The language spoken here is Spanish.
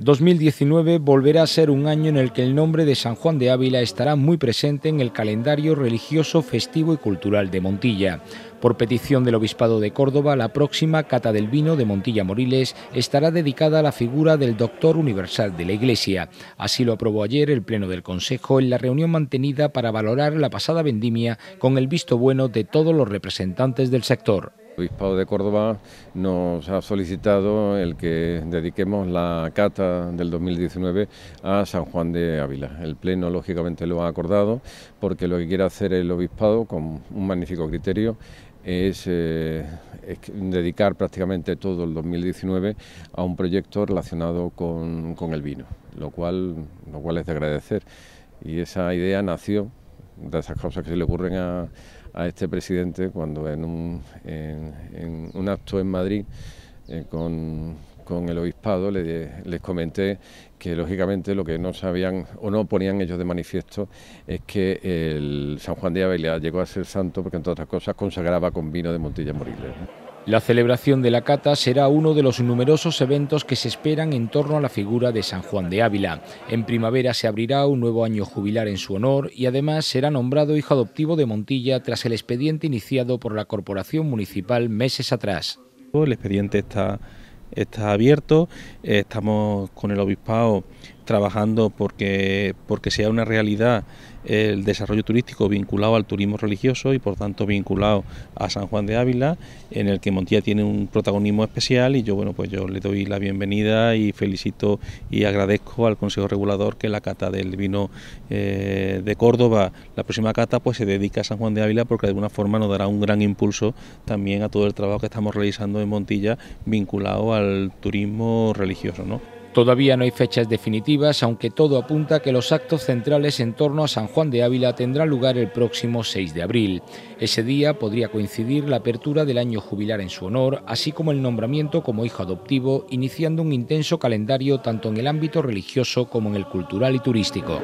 2019 volverá a ser un año en el que el nombre de San Juan de Ávila estará muy presente en el calendario religioso, festivo y cultural de Montilla. Por petición del Obispado de Córdoba, la próxima Cata del Vino de Montilla Moriles estará dedicada a la figura del Doctor Universal de la Iglesia. Así lo aprobó ayer el Pleno del Consejo en la reunión mantenida para valorar la pasada vendimia con el visto bueno de todos los representantes del sector. El Obispado de Córdoba nos ha solicitado el que dediquemos la cata del 2019 a San Juan de Ávila. El Pleno, lógicamente, lo ha acordado porque lo que quiere hacer el Obispado, con un magnífico criterio, es, eh, dedicar prácticamente todo el 2019 a un proyecto relacionado con, el vino, lo cual, lo cual es de agradecer. Y esa idea nació de esas cosas que se le ocurren a, a este presidente cuando en un, en, un acto en Madrid eh, con, el obispado les comenté que lógicamente lo que no sabían o no ponían ellos de manifiesto es que el San Juan de Ávila llegó a ser santo porque entre otras cosas consagraba con vino de Montilla Moriles. La celebración de la cata será uno de los numerosos eventos que se esperan en torno a la figura de San Juan de Ávila. En primavera se abrirá un nuevo año jubilar en su honor y además será nombrado hijo adoptivo de Montilla tras el expediente iniciado por la Corporación Municipal meses atrás. El expediente está, está abierto, estamos con el obispado trabajando porque, porque sea una realidad el desarrollo turístico vinculado al turismo religioso y por tanto vinculado a San Juan de Ávila, en el que Montilla tiene un protagonismo especial y yo bueno pues yo le doy la bienvenida y felicito y agradezco al Consejo Regulador que la cata del vino eh, de Córdoba, la próxima cata pues se dedica a San Juan de Ávila porque de alguna forma nos dará un gran impulso también a todo el trabajo que estamos realizando en Montilla vinculado al turismo religioso. ¿no? Todavía no hay fechas definitivas, aunque todo apunta que los actos centrales en torno a San Juan de Ávila tendrán lugar el próximo 6 de abril. Ese día podría coincidir la apertura del año jubilar en su honor, así como el nombramiento como hijo adoptivo, iniciando un intenso calendario tanto en el ámbito religioso como en el cultural y turístico.